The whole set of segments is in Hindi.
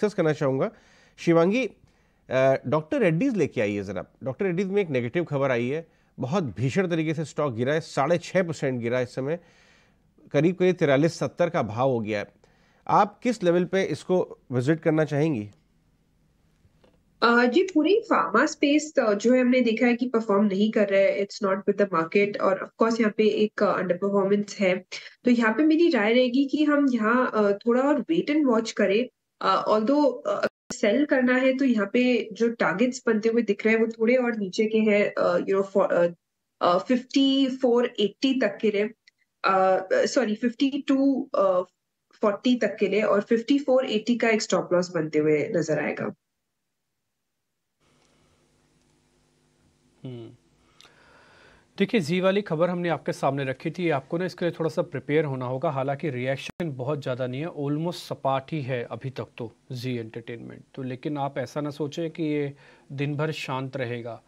डिस्कस करना चाहूँगा शिवांगी डॉक्टर रेड्डीज़ लेके आई है ज़रा डॉक्टर रेड्डीज़ में एक नेगेटिव खबर आई है बहुत भीषण तरीके से स्टॉक गिरा है साढ़े छः परसेंट गिरा है इस समय करीब करीब तिरालीस सत्तर का भाव हो गया है आप किस लेवल पे इसको विजिट करना चाहेंगी जी पूरी फार्मा स्पेस जो है हमने देखा है कि परफॉर्म नहीं कर रहा है it's not with the market और ऑफ कोर्स यहाँ पे एक अंडर परफॉर्मेंस है तो यहाँ पे मेरी राय रहेगी कि हम यहाँ थोड़ा और वेट एंड वॉच करें ऑल्दो uh, सेल uh, करना है तो यहाँ पे जो टारगेट्स बनते हुए दिख रहे हैं वो थोड़े और नीचे के हैं you know fifty four eighty तक के लिए सॉरी फिफ्टी टू फोर्टी तक के लिए और फिफ्टी फोर एट्टी का एक स्टॉप लॉस बनते हुए नजर आएगा हम्म hmm. देखिए जी वाली खबर हमने आपके सामने रखी थी आपको ना इसके लिए थोड़ा सा प्रिपेयर होना होगा हालांकि रिएक्शन बहुत ज़्यादा नहीं है ऑलमोस्ट सपाट ही है अभी तक तो जी एंटरटेनमेंट तो लेकिन आप ऐसा ना सोचें कि ये दिन भर शांत रहेगा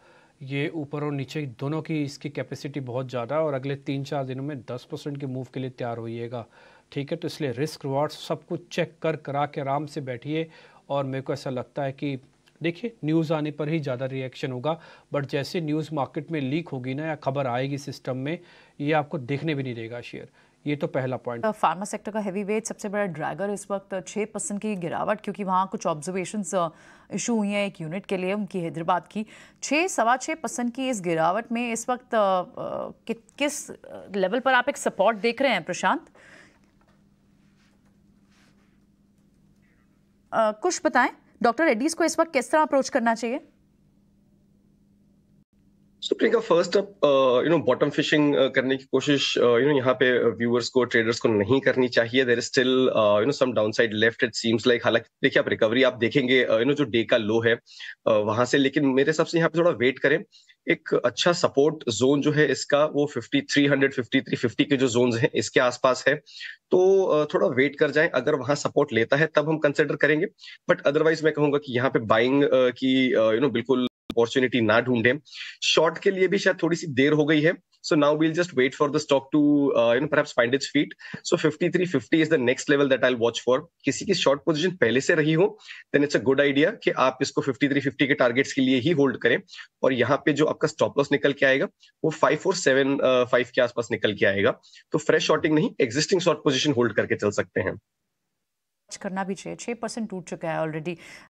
ये ऊपर और नीचे दोनों की इसकी कैपेसिटी बहुत ज़्यादा है और अगले तीन चार दिनों में दस परसेंट के मूव के लिए तैयार होइएगा ठीक है तो इसलिए रिस्क रिवार्ड सब कुछ चेक कर करा के आराम से बैठिए और मेरे को ऐसा लगता है कि देखिए न्यूज़ आने पर ही ज़्यादा रिएक्शन होगा बट जैसे न्यूज़ मार्केट में लीक होगी ना या खबर आएगी सिस्टम में ये आपको देखने भी नहीं देगा शेयर ये तो पहला पॉइंट फार्मा सेक्टर का हैवी वेट सबसे बड़ा ड्रैगर इस वक्त छः परसेंट की गिरावट क्योंकि वहाँ कुछ ऑब्जर्वेशन इशू uh, हुई हैं एक यूनिट के लिए उनकी हैदराबाद की छः सवा छः परसेंट की इस गिरावट में इस वक्त uh, uh, कि, किस लेवल पर आप एक सपोर्ट देख रहे हैं प्रशांत कुछ बताएं डॉक्टर रेड्डीज को इस वक्त किस तरह अप्रोच करना चाहिए first Priyanka first uh, you know, bottom fishing uh, करने की कोशिश uh, you know, यहाँ पे व्यूअर्स uh, को ट्रेडर्स को नहीं करनी चाहिए there is still you know some downside left it seems like हालांकि देखिए आप रिकवरी आप देखेंगे यू नो जो डे का लो है वहां से लेकिन मेरे हिसाब से यहाँ पे थोड़ा वेट करें एक अच्छा सपोर्ट जोन जो है इसका वो 5300 5350 के जो जोन हैं इसके आसपास है तो थोड़ा वेट कर जाए अगर वहां सपोर्ट लेता है तब हम कंसिडर करेंगे बट अदरवाइज मैं कहूंगा कि यहाँ पे बाइंग की यू नो बिल्कुल अपॉर्चुनिटी ना ढूंढे शॉर्ट के लिए भी शायद थोड़ी सी देर हो गई है So now we'll just wait for the stock to uh, you know perhaps find its feet. So 53.50 is the next level that I'll watch for. किसी की शॉर्ट पोजीशन पहले से रही हो then it's a good idea कि आप इसको 53.50 के टारगेट्स के लिए ही होल्ड करें और यहाँ पे जो आपका स्टॉप लॉस निकल के आएगा वो 5475 uh, के आसपास निकल के आएगा तो फ्रेश शॉर्टिंग नहीं एग्जिस्टिंग शॉर्ट पोजीशन होल्ड करके चल सकते हैं करना भी चाहिए छः परसेंट टूट चुका है ऑलरेडी